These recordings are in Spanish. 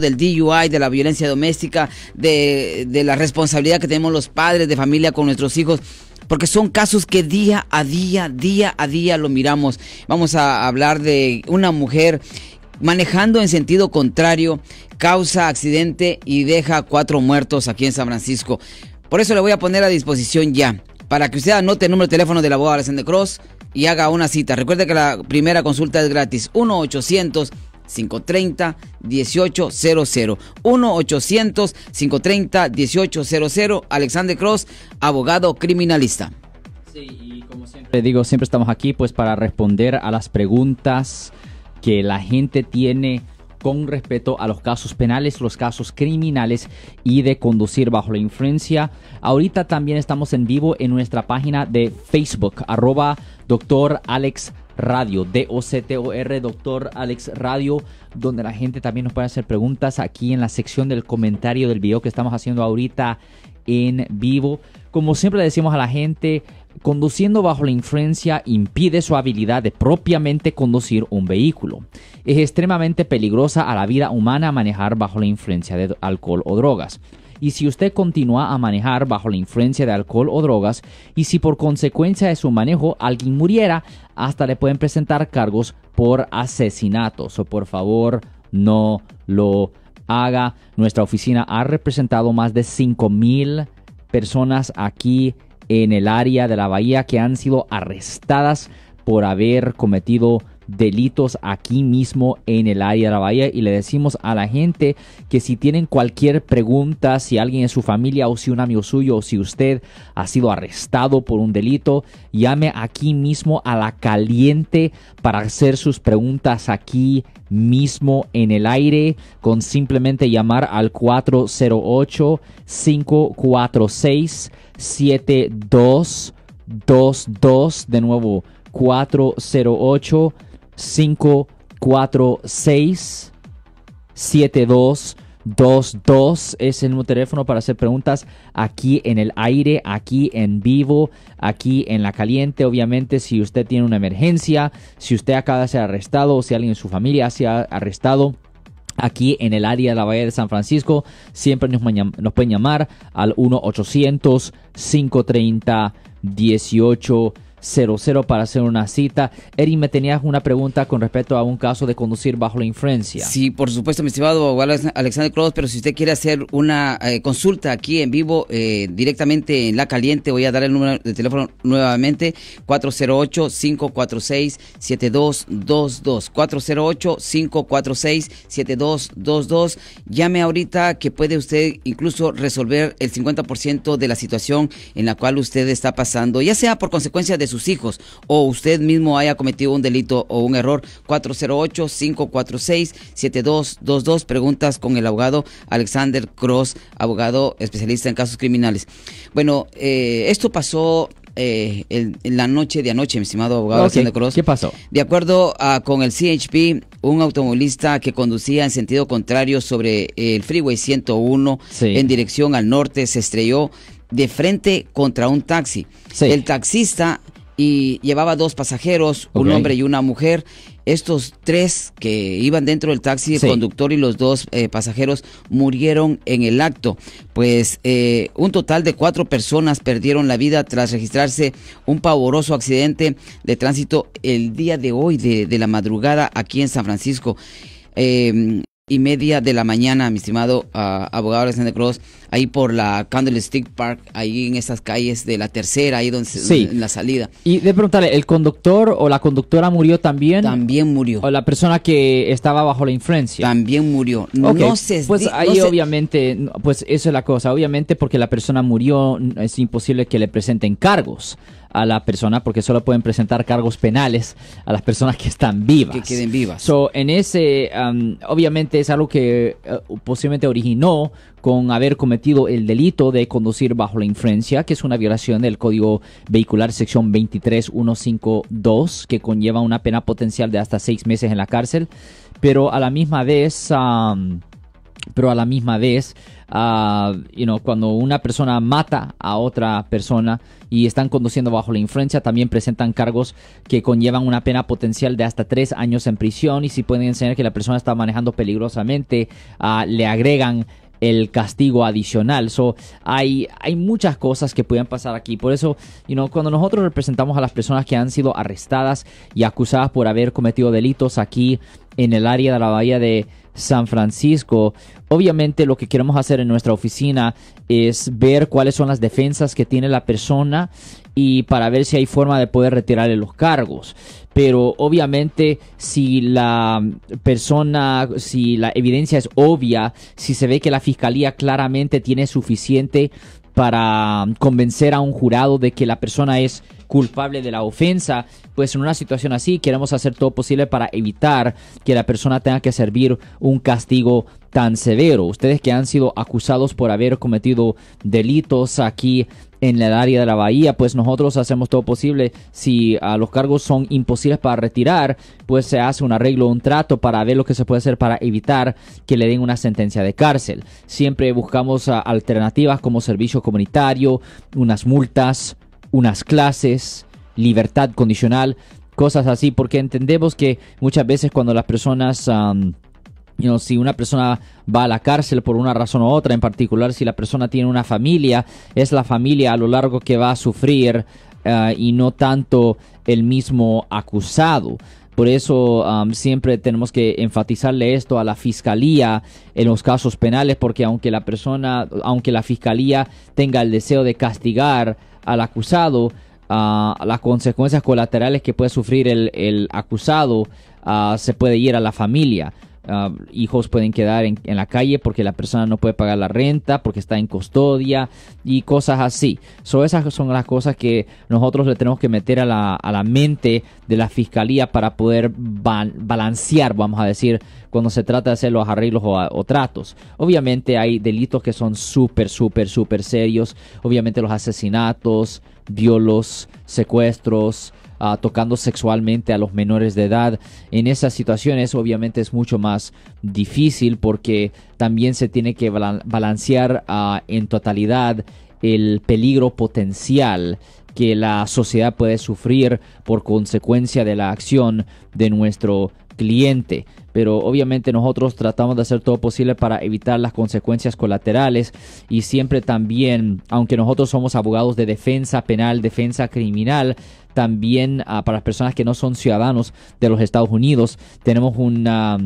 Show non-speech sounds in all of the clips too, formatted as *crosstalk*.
del DUI, de la violencia doméstica, de, la responsabilidad que tenemos los padres de familia con nuestros hijos porque son casos que día a día, día a día lo miramos. Vamos a hablar de una mujer manejando en sentido contrario, causa accidente y deja cuatro muertos aquí en San Francisco. Por eso le voy a poner a disposición ya, para que usted anote el número de teléfono de la abogada de Cross y haga una cita. Recuerde que la primera consulta es gratis, 1 800 530 1800 1-800-530-1800. Alexander Cross, abogado criminalista. Sí, y como siempre digo, siempre estamos aquí pues para responder a las preguntas que la gente tiene con respecto a los casos penales, los casos criminales y de conducir bajo la influencia. Ahorita también estamos en vivo en nuestra página de Facebook, arroba doctor Alex Radio, D-O-C-T-O-R, Doctor Alex Radio, donde la gente también nos puede hacer preguntas aquí en la sección del comentario del video que estamos haciendo ahorita en vivo. Como siempre le decimos a la gente, conduciendo bajo la influencia impide su habilidad de propiamente conducir un vehículo. Es extremadamente peligrosa a la vida humana manejar bajo la influencia de alcohol o drogas y si usted continúa a manejar bajo la influencia de alcohol o drogas y si por consecuencia de su manejo alguien muriera, hasta le pueden presentar cargos por asesinato. por favor, no lo haga. Nuestra oficina ha representado más de 5.000 personas aquí en el área de la bahía que han sido arrestadas por haber cometido delitos aquí mismo en el área de la bahía y le decimos a la gente que si tienen cualquier pregunta, si alguien en su familia o si un amigo suyo o si usted ha sido arrestado por un delito, llame aquí mismo a la caliente para hacer sus preguntas aquí mismo en el aire con simplemente llamar al 408 546 7222 de nuevo 408 546-7222 es el de teléfono para hacer preguntas aquí en el aire, aquí en vivo, aquí en la caliente. Obviamente, si usted tiene una emergencia, si usted acaba de ser arrestado o si alguien en su familia se ha arrestado. Aquí en el área de la Bahía de San Francisco, siempre nos, nos pueden llamar al 1-800-530-18 00 para hacer una cita. Erin me tenías una pregunta con respecto a un caso de conducir bajo la influencia. Sí, por supuesto, mi estimado Alexander Cross, pero si usted quiere hacer una eh, consulta aquí en vivo, eh, directamente en La Caliente, voy a dar el número de teléfono nuevamente, 408-546-7222. 408-546-7222. Llame ahorita que puede usted incluso resolver el 50% de la situación en la cual usted está pasando, ya sea por consecuencia de su sus hijos o usted mismo haya cometido un delito o un error. 408-546-7222. Preguntas con el abogado Alexander Cross, abogado especialista en casos criminales. Bueno, eh, esto pasó eh, en la noche de anoche, mi estimado abogado Alexander Cross. ¿Qué pasó? De acuerdo a, ah, con el CHP, un automovilista que conducía en sentido contrario sobre el Freeway 101 en dirección al norte se estrelló de frente contra un taxi. El taxista y llevaba dos pasajeros, un hombre y una mujer. Estos tres que iban dentro del taxi, el conductor y los dos eh, pasajeros murieron en el acto. Pues eh, un total de cuatro personas perdieron la vida tras registrarse un pavoroso accidente de tránsito el día de hoy, de, la madrugada, aquí en San Francisco. Em, y media de la mañana, mi estimado uh, abogado Alexander Cruz, ahí por la Candlestick Park, ahí en esas calles de la tercera, ahí donde, se, en la salida. Y de preguntarle, ¿el conductor o la conductora murió también? También murió. ¿O la persona que estaba bajo la influencia? También murió. No Pues ahí obviamente, pues eso es la cosa, obviamente porque la persona murió es imposible que le presenten cargos a la persona, porque solo pueden presentar cargos penales a las personas que están vivas. Que queden vivas. So, en ese, um, obviamente es algo que uh, posiblemente originó con haber cometido el delito de conducir bajo la influencia, que es una violación del Código Vehicular sección 23152, que conlleva una pena potencial de hasta seis meses en la cárcel, pero a la misma vez... Um, pero a la misma vez, ah, cuando una persona mata a otra persona y están conduciendo bajo la influencia, también presentan cargos que conllevan una pena potencial de hasta tres años en prisión y si pueden enseñar que la persona está manejando peligrosamente, ah, le agregan el castigo adicional. hay, hay muchas cosas que pueden pasar aquí. Por eso, cuando nosotros representamos a las personas que han sido arrestadas y acusadas por haber cometido delitos aquí, en el área de la bahía de San Francisco. Obviamente lo que queremos hacer en nuestra oficina es ver cuáles son las defensas que tiene la persona y para ver si hay forma de poder retirarle los cargos. Pero obviamente si la persona, si la evidencia es obvia, si se ve que la fiscalía claramente tiene suficiente para convencer a un jurado de que la persona es culpable de la ofensa, pues en una situación así queremos hacer todo posible para evitar que la persona tenga que servir un castigo tan severo. Ustedes que han sido acusados por haber cometido delitos aquí en el área de la bahía, pues nosotros hacemos todo posible. Si a ah, los cargos son imposibles para retirar, pues se hace un arreglo, un trato para ver lo que se puede hacer para evitar que le den una sentencia de cárcel. Siempre buscamos ah, alternativas como servicio comunitario, unas multas, unas clases, libertad condicional, cosas así, porque entendemos que muchas veces cuando las personas si una persona va a la cárcel por una razón u otra, en particular si la persona tiene una familia, es la familia a lo largo que va a sufrir eh, y no tanto el mismo acusado. Por eso um, siempre tenemos que enfatizarle esto a la fiscalía en los casos penales, porque aunque la persona, aunque la fiscalía tenga el deseo de castigar al acusado, ah, las consecuencias colaterales que puede sufrir el, acusado ah, se puede ir a la familia. Ah, hijos pueden quedar en, la calle porque la persona no puede pagar la renta, porque está en custodia y cosas así. So, esas son las cosas que nosotros le tenemos que meter a la, a la mente de la fiscalía para poder balancear, vamos a decir, cuando se trata de hacer los arreglos o, tratos. Obviamente hay delitos que son súper, súper, súper serios. Obviamente los asesinatos, violos, secuestros Ah, tocando sexualmente a los menores de edad. En esas situaciones obviamente es mucho más difícil porque también se tiene que balancear ah, en totalidad el peligro potencial que la sociedad puede sufrir por consecuencia de la acción de nuestro cliente, pero obviamente nosotros tratamos de hacer todo posible para evitar las consecuencias colaterales y siempre también, aunque nosotros somos abogados de defensa penal, defensa criminal, también ah, para las personas que no son ciudadanos de los Estados Unidos, tenemos una...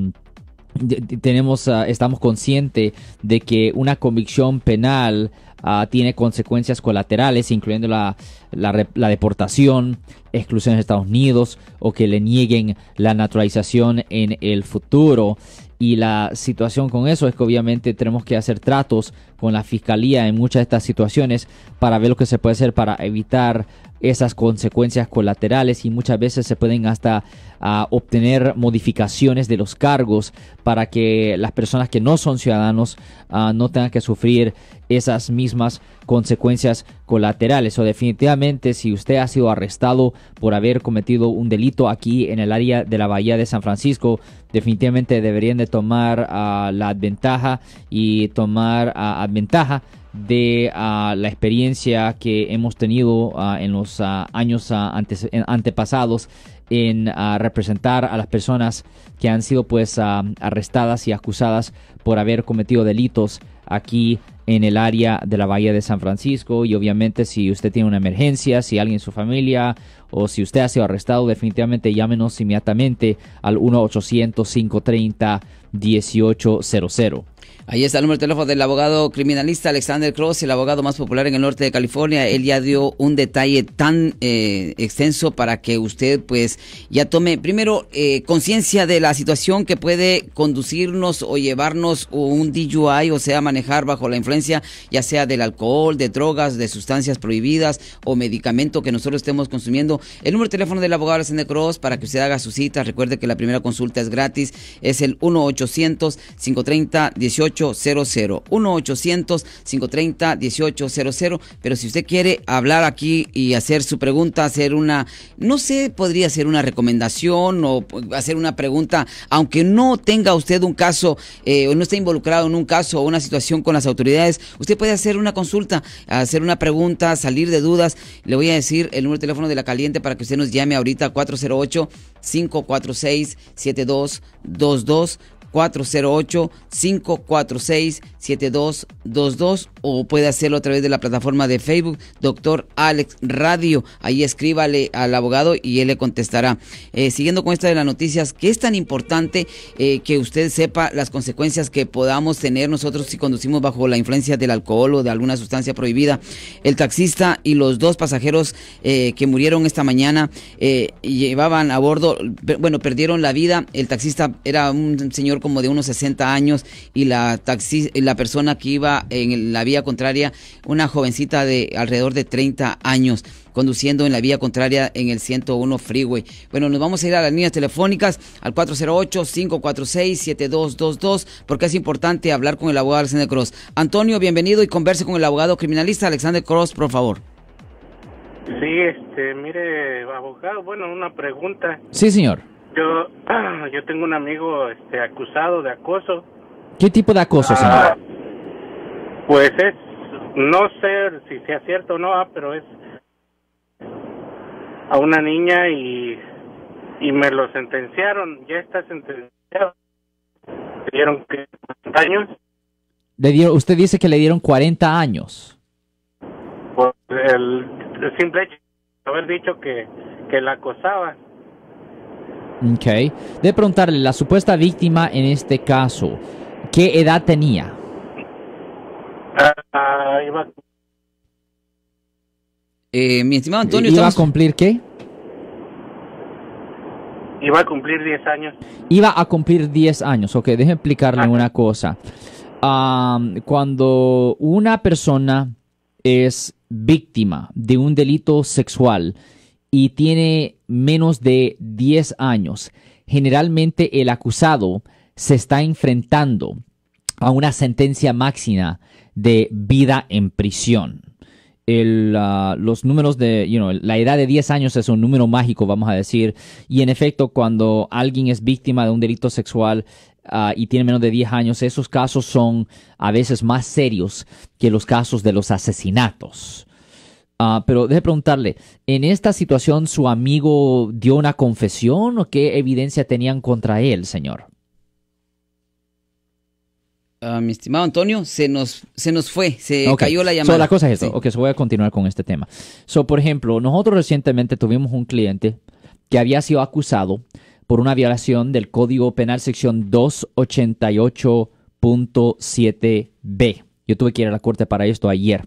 tenemos, ah, estamos conscientes de que una convicción penal ah, tiene consecuencias colaterales, incluyendo la, la, deportación, exclusión de Estados Unidos o que le nieguen la naturalización en el futuro. Y la situación con eso es que obviamente tenemos que hacer tratos con la fiscalía en muchas de estas situaciones para ver lo que se puede hacer para evitar esas consecuencias colaterales y muchas veces se pueden hasta ah, obtener modificaciones de los cargos para que las personas que no son ciudadanos ah, no tengan que sufrir esas mismas consecuencias colaterales o definitivamente si usted ha sido arrestado por haber cometido un delito aquí en el área de la Bahía de San Francisco, definitivamente deberían de tomar ah, la ventaja y tomar a ah, ventaja de ah, la experiencia que hemos tenido en los años antes, antepasados en representar a las personas que han sido pues arrestadas y acusadas por haber cometido delitos aquí en el área de la Bahía de San Francisco y obviamente si usted tiene una emergencia, si alguien en su familia o si usted ha sido arrestado, definitivamente llámenos inmediatamente al 1-800-530-1800. Ahí está el número de teléfono del abogado criminalista Alexander Cross, el abogado más popular en el norte de California. Él ya dio un detalle tan eh, extenso para que usted pues ya tome primero eh, conciencia de la situación que puede conducirnos o llevarnos un DUI, o sea, manejar bajo la influencia ya sea del alcohol, de drogas, de sustancias prohibidas o medicamento que nosotros estemos consumiendo. El número de teléfono del abogado Alexander Cross para que usted haga su cita. Recuerde que la primera consulta es gratis. Es el 1-800-530-18. 1-800-530-1800. Pero si usted quiere hablar aquí y hacer su pregunta, hacer una, no sé, podría hacer una recomendación o hacer una pregunta, aunque no tenga usted un caso eh, o no esté involucrado en un caso o una situación con las autoridades, usted puede hacer una consulta, hacer una pregunta, salir de dudas. Le voy a decir el número de teléfono de la caliente para que usted nos llame ahorita 408 546 7222 408-546-7222 o puede hacerlo a través de la plataforma de Facebook, doctor Alex Radio. Ahí escríbale al abogado y él le contestará. Eh, siguiendo con esta de las noticias, que es tan importante eh, que usted sepa las consecuencias que podamos tener nosotros si conducimos bajo la influencia del alcohol o de alguna sustancia prohibida. El taxista y los dos pasajeros eh, que murieron esta mañana llevaban a bordo, bueno, perdieron la vida. El taxista era un señor como de unos 60 años y la, la persona que iba en la vía contraria, una jovencita de alrededor de 30 años conduciendo en la vía contraria en el 101 Freeway. Bueno, nos vamos a ir a las líneas telefónicas al 408-546-7222 porque es importante hablar con el abogado Alexander Cross. Antonio, bienvenido y converse con el abogado criminalista Alexander Cross, por favor. Sí, este, mire, abogado, bueno, una pregunta. Sí, señor. Yo, *clears throat* yo tengo un amigo este, acusado de acoso. ¿Qué tipo de acoso, ah, señor? pues es, no sé si sea cierto o no, ah, pero es a una niña y, y me lo sentenciaron, ya está sentenciado. Le dieron 40 años. Le usted dice que le dieron 40 años. Por el, simple hecho de haber dicho que, que la acosaba. Okay. De preguntarle, la supuesta víctima en este caso, ¿qué edad tenía? Ah, ah, iba... Eh, mi estimado eh, Antonio, ¿iba a cumplir qué? Iba a cumplir 10 años. Iba a cumplir 10 años. Ok, déjeme explicarle ah. una cosa. cuando una persona es víctima de un delito sexual y tiene menos de 10 años, generalmente el acusado se está enfrentando a una sentencia máxima de vida en prisión. Ah, los números de, la edad de 10 años es un número mágico, vamos a decir, y en efecto cuando alguien es víctima de un delito sexual ah, y tiene menos de 10 años, esos casos son a veces más serios que los casos de los asesinatos. Ah, pero déjeme preguntarle, ¿en esta situación su amigo dio una confesión o qué evidencia tenían contra él, señor? Ah, mi estimado Antonio, se nos, se nos fue, se cayó la llamada. la cosa es esto, ok, voy a continuar con este tema. por ejemplo, nosotros recientemente tuvimos un cliente que había sido acusado por una violación del Código Penal sección 288.7b. Yo tuve que ir a la corte para esto ayer.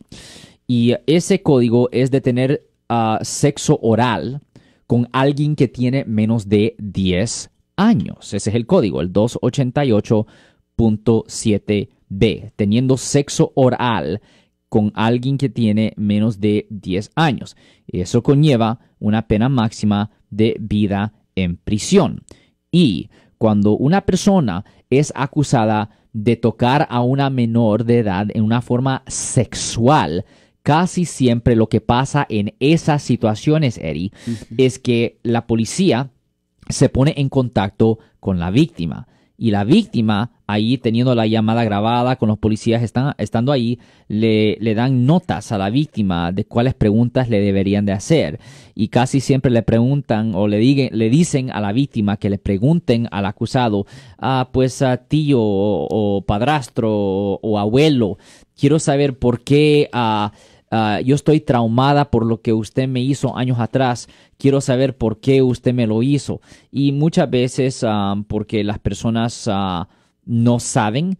Y ese código es de tener ah, sexo oral con alguien que tiene menos de 10 años. Ese es el código, el 288.7b, teniendo sexo oral con alguien que tiene menos de 10 años. Eso conlleva una pena máxima de vida en prisión. Y cuando una persona es acusada de tocar a una menor de edad en una forma sexual, Casi siempre lo que pasa en esas situaciones, Eddie, es que la policía se pone en contacto con la víctima. Y la víctima, ahí teniendo la llamada grabada con los policías están, estando ahí, le, le dan notas a la víctima de cuáles preguntas le deberían de hacer. Y casi siempre le preguntan o le, le dicen a la víctima que le pregunten al acusado, ah, pues a ah, tío o, padrastro o, abuelo, quiero saber por qué... Ah, Ah, yo estoy traumada por lo que usted me hizo años atrás, quiero saber por qué usted me lo hizo. Y muchas veces ah, porque las personas ah, no saben,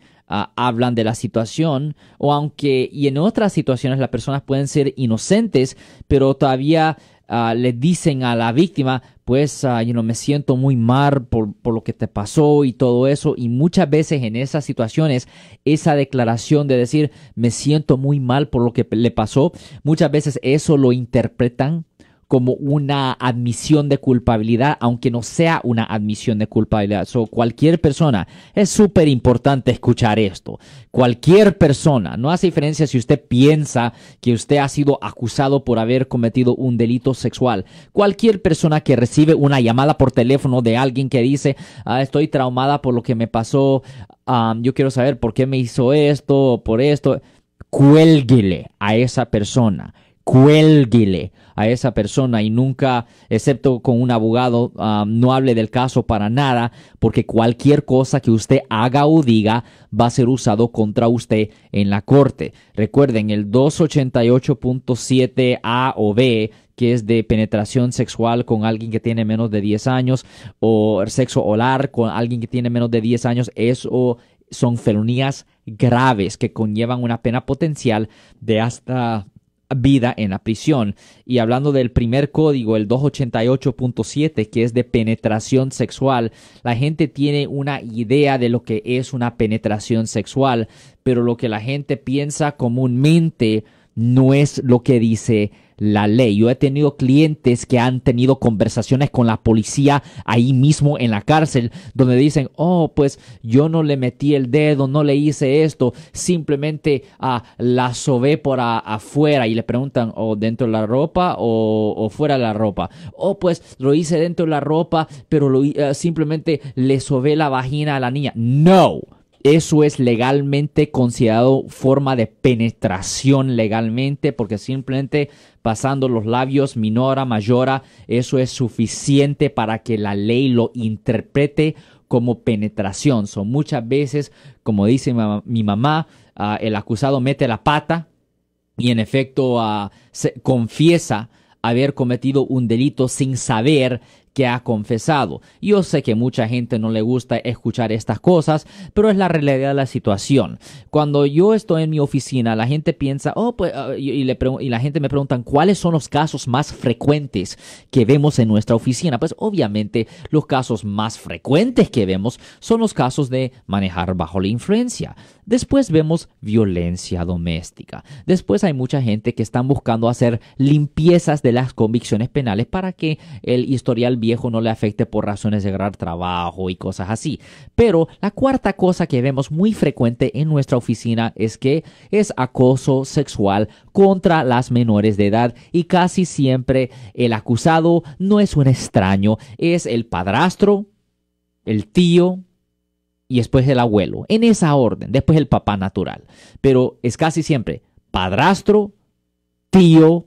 hablan de la situación o aunque y en otras situaciones las personas pueden ser inocentes pero todavía Ah, le dicen a la víctima, pues, ah, yo no me siento muy mal por, por, lo que te pasó y todo eso. Y muchas veces en esas situaciones, esa declaración de decir, me siento muy mal por lo que le pasó, muchas veces eso lo interpretan como una admisión de culpabilidad, aunque no sea una admisión de culpabilidad. So, cualquier persona, es súper importante escuchar esto. Cualquier persona, no hace diferencia si usted piensa que usted ha sido acusado por haber cometido un delito sexual. Cualquier persona que recibe una llamada por teléfono de alguien que dice, ah, estoy traumada por lo que me pasó, ah, yo quiero saber por qué me hizo esto, por esto, cuélguele a esa persona cuélguele a esa persona y nunca, excepto con un abogado, ah, no hable del caso para nada, porque cualquier cosa que usted haga o diga va a ser usado contra usted en la corte. Recuerden, el 288.7a o b que es de penetración sexual con alguien que tiene menos de 10 años o sexo olar con alguien que tiene menos de 10 años, eso son felonías graves que conllevan una pena potencial de hasta vida en la prisión. Y hablando del primer código, el 288.7, que es de penetración sexual, la gente tiene una idea de lo que es una penetración sexual, pero lo que la gente piensa comúnmente no es lo que dice la ley. Yo he tenido clientes que han tenido conversaciones con la policía ahí mismo en la cárcel, donde dicen, oh, pues yo no le metí el dedo, no le hice esto, simplemente ah, la sobé por afuera y le preguntan, o dentro de la ropa o, fuera de la ropa. Oh, pues lo hice dentro de la ropa, pero lo, ah, simplemente le sobé la vagina a la niña. No. Eso es legalmente considerado forma de penetración legalmente porque simplemente pasando los labios minora, mayora, eso es suficiente para que la ley lo interprete como penetración. Son muchas veces, como dice mi mamá, ah, el acusado mete la pata y en efecto ah, se confiesa haber cometido un delito sin saber que ha confesado. Yo sé que mucha gente no le gusta escuchar estas cosas, pero es la realidad de la situación. Cuando yo estoy en mi oficina, la gente piensa, oh, pues, ah, y, y, la gente me pregunta, ¿cuáles son los casos más frecuentes que vemos en nuestra oficina? Pues obviamente los casos más frecuentes que vemos son los casos de manejar bajo la influencia. Después vemos violencia doméstica. Después hay mucha gente que están buscando hacer limpiezas de las convicciones penales para que el historial viejo no le afecte por razones de gran trabajo y cosas así. Pero la cuarta cosa que vemos muy frecuente en nuestra oficina es que es acoso sexual contra las menores de edad y casi siempre el acusado no es un extraño, es el padrastro, el tío, y después el abuelo, en esa orden, después el papá natural. Pero es casi siempre padrastro, tío,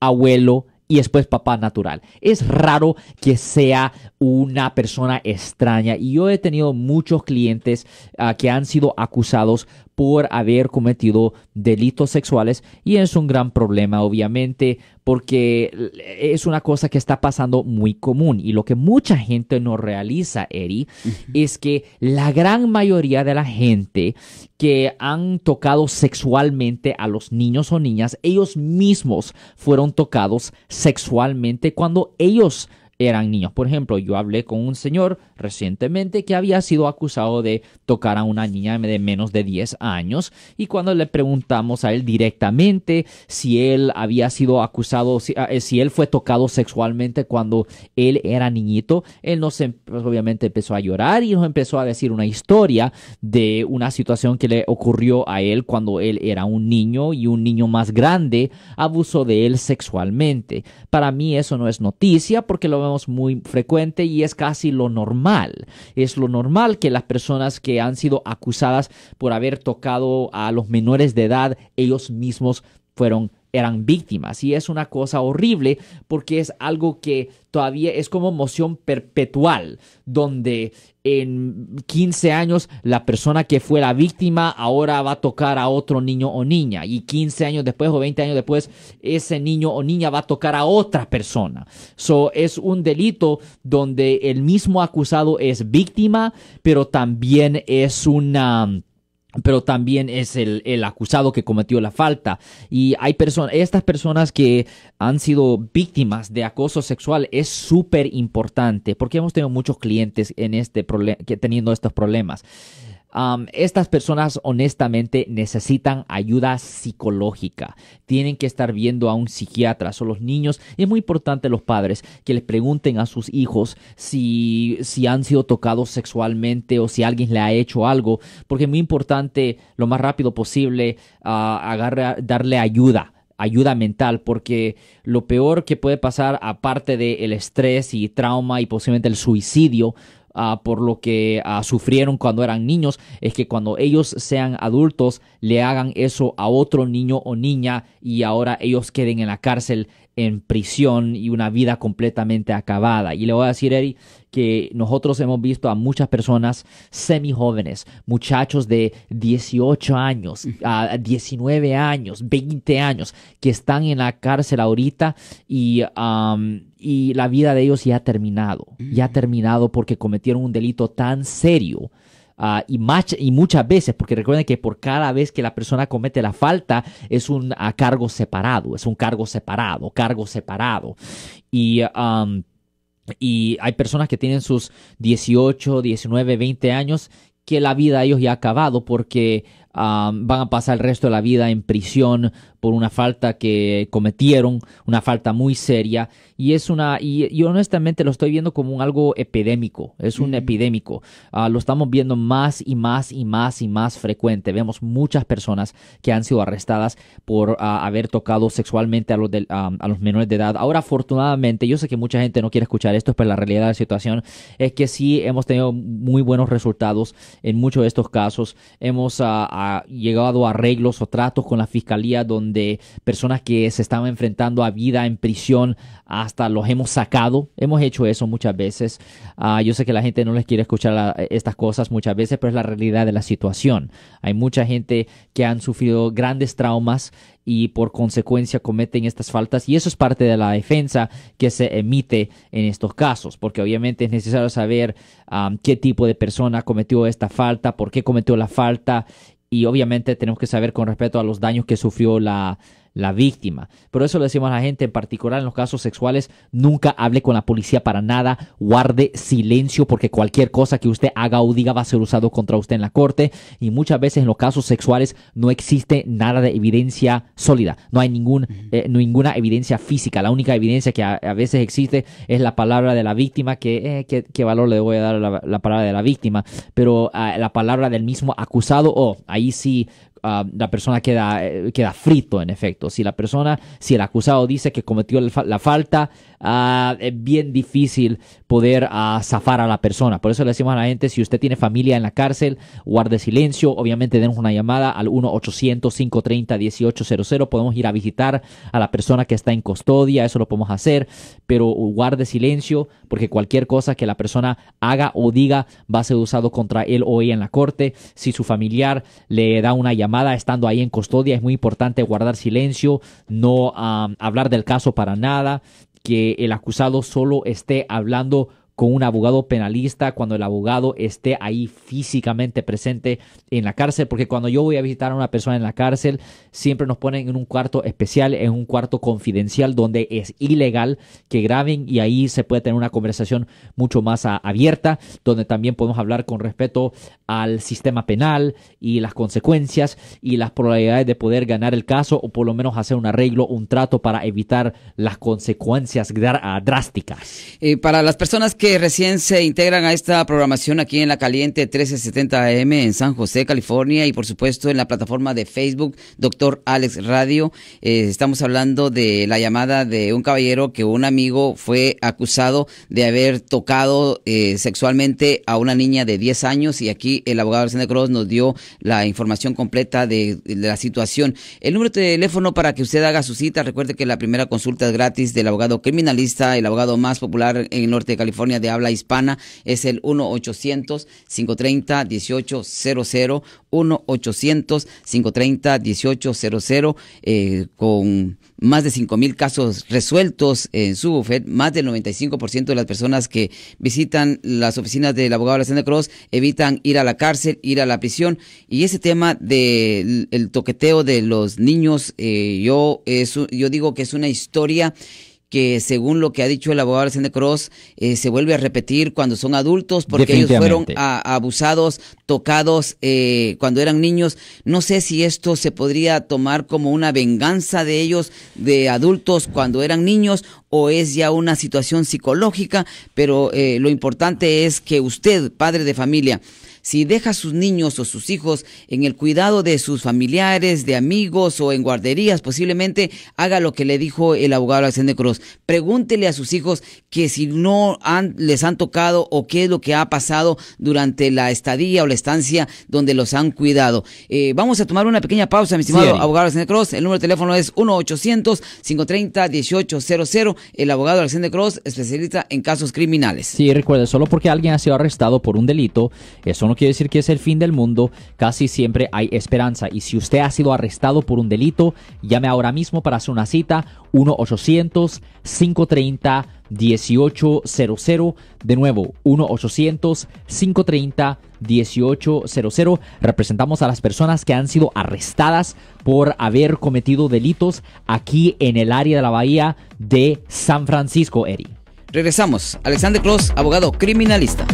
abuelo, y después papá natural. Es raro que sea una persona extraña y yo he tenido muchos clientes ah, que han sido acusados por haber cometido delitos sexuales y es un gran problema obviamente porque es una cosa que está pasando muy común y lo que mucha gente no realiza, Eri, es que la gran mayoría de la gente que han tocado sexualmente a los niños o niñas, ellos mismos fueron tocados sexualmente cuando ellos eran niños. Por ejemplo, yo hablé con un señor recientemente que había sido acusado de tocar a una niña de menos de 10 años y cuando le preguntamos a él directamente si él había sido acusado, si, ah, eh, él fue tocado sexualmente cuando él era niñito, él nos em, pues, obviamente empezó a llorar y nos empezó a decir una historia de una situación que le ocurrió a él cuando él era un niño y un niño más grande abusó de él sexualmente. Para mí eso no es noticia porque lo muy frecuente y es casi lo normal. Es lo normal que las personas que han sido acusadas por haber tocado a los menores de edad, ellos mismos fueron eran víctimas. Y es una cosa horrible porque es algo que todavía es como moción perpetual, donde en 15 años la persona que fue la víctima ahora va a tocar a otro niño o niña y 15 años después o 20 años después ese niño o niña va a tocar a otra persona. So, es un delito donde el mismo acusado es víctima, pero también es una pero también es el, acusado que cometió la falta. Y hay personas, estas personas que han sido víctimas de acoso sexual es súper importante porque hemos tenido muchos clientes en este que teniendo estos problemas estas personas honestamente necesitan ayuda psicológica. Tienen que estar viendo a un psiquiatra. Son los niños. Y es muy importante los padres que les pregunten a sus hijos si, si han sido tocados sexualmente o si alguien le ha hecho algo. Porque es muy importante lo más rápido posible ah, darle ayuda ayuda mental, porque lo peor que puede pasar, aparte del estrés y trauma y posiblemente el suicidio, Ah, por lo que ah, sufrieron cuando eran niños, es que cuando ellos sean adultos le hagan eso a otro niño o niña y ahora ellos queden en la cárcel en prisión y una vida completamente acabada. Y le voy a decir, Eri, que nosotros hemos visto a muchas personas semi jóvenes, muchachos de 18 años, mm. a 19 años, 20 años, que están en la cárcel ahorita y, y la vida de ellos ya ha terminado, ya ha mm. terminado porque cometieron un delito tan serio Ah, y, y muchas veces, porque recuerden que por cada vez que la persona comete la falta es un ah, cargo separado, es un cargo separado, cargo separado. Y. y hay personas que tienen sus 18, 19, 20 años que la vida a ellos ya ha acabado porque van a pasar el resto de la vida en prisión por una falta que cometieron, una falta muy seria, y es una, y, honestamente lo estoy viendo como un algo epidémico, es un epidémico, ah, lo estamos viendo más y más y más y más frecuente, vemos muchas personas que han sido arrestadas por ah, haber tocado sexualmente a los, ah, a los menores de edad, ahora afortunadamente, yo sé que mucha gente no quiere escuchar esto, pero la realidad de la situación es que sí hemos tenido muy buenos resultados en muchos de estos casos, hemos llegado a arreglos o tratos con la fiscalía donde de personas que se estaban enfrentando a vida en prisión, hasta los hemos sacado. Hemos hecho eso muchas veces. Ah, yo sé que la gente no les quiere escuchar estas cosas muchas veces, pero es la realidad de la situación. Hay mucha gente que han sufrido grandes traumas y por consecuencia cometen estas faltas y eso es parte de la defensa que se emite en estos casos porque obviamente es necesario saber ah, qué tipo de persona cometió esta falta, por qué cometió la falta y obviamente tenemos que saber con respecto a los daños que sufrió la, la víctima. Pero eso le decimos a la gente, en particular en los casos sexuales, nunca hable con la policía para nada, guarde silencio porque cualquier cosa que usted haga o diga va a ser usado contra usted en la corte y muchas veces en los casos sexuales no existe nada de evidencia sólida, no hay ningún, eh, ninguna evidencia física, la única evidencia que a, veces existe es la palabra de la víctima, que eh, qué, valor le voy a dar a la, palabra de la víctima, pero ah, la palabra del mismo acusado, oh, ahí sí Ah, la persona queda, eh, queda frito en efecto. Si la persona, si el acusado dice que cometió la falta, Ah, es bien difícil poder ah, zafar a la persona. Por eso le decimos a la gente, si usted tiene familia en la cárcel, guarde silencio. Obviamente denos una llamada al 1-800-530-1800. Podemos ir a visitar a la persona que está en custodia, eso lo podemos hacer, pero guarde silencio porque cualquier cosa que la persona haga o diga va a ser usado contra él o ella en la corte. Si su familiar le da una llamada estando ahí en custodia, es muy importante guardar silencio, no ah, hablar del caso para nada, que el acusado solo esté hablando con un abogado penalista cuando el abogado esté ahí físicamente presente en la cárcel, porque cuando yo voy a visitar a una persona en la cárcel, siempre nos ponen en un cuarto especial, en un cuarto confidencial donde es ilegal que graben y ahí se puede tener una conversación mucho más abierta, donde también podemos hablar con respeto al sistema penal y las consecuencias y las probabilidades de poder ganar el caso o por lo menos hacer un arreglo, un trato para evitar las consecuencias drásticas. Eh, para las personas que que recién se integran a esta programación aquí en la caliente 1370 AM en San José, California y por supuesto en la plataforma de Facebook Doctor Alex Radio. Eh, estamos hablando de la llamada de un caballero que un amigo fue acusado de haber tocado eh, sexualmente a una niña de 10 años y aquí el abogado Arsenio Cruz nos dio la información completa de la situación. El número de teléfono para que usted haga su cita, recuerde que la primera consulta es gratis del abogado criminalista, el abogado más popular en el norte de California de habla hispana es el 1-800-530-1800, 1-800-530-1800, eh, con más de mil casos resueltos en su bufet, más del 95% de las personas que visitan las oficinas del abogado de la Santa Cruz evitan ir a la cárcel, ir a la prisión. Y ese tema del toqueteo de los niños, eh, yo, yo digo que es una historia que según lo que ha dicho el abogado de eh, se vuelve a repetir cuando son adultos, porque ellos fueron abusados, tocados eh, cuando eran niños. No sé si esto se podría tomar como una venganza de ellos, de adultos cuando eran niños, o es ya una situación psicológica, pero eh, lo importante es que usted, padre de familia, si deja a sus niños o sus hijos en el cuidado de sus familiares, de amigos o en guarderías, posiblemente haga lo que le dijo el abogado de Cruz. Pregúntele a sus hijos que si no han, les han tocado o qué es lo que ha pasado durante la estadía o la estancia donde los han cuidado. Eh, vamos a tomar una pequeña pausa, mi estimado abogado de Cruz. El número de teléfono es 1-800-530-1800. El abogado de Cruz, especialista en casos criminales. Sí, recuerde, solo porque alguien ha sido arrestado por un delito, eso no quiere decir que es el fin del mundo, casi siempre hay esperanza. Y si usted ha sido arrestado por un delito, llame ahora mismo para hacer una cita 1-800-530-1800. De nuevo, 1-800-530-1800. Representamos a las personas que han sido arrestadas por haber cometido delitos aquí en el área de la bahía de San Francisco, Eri. Regresamos. Alexander Cross, abogado criminalista.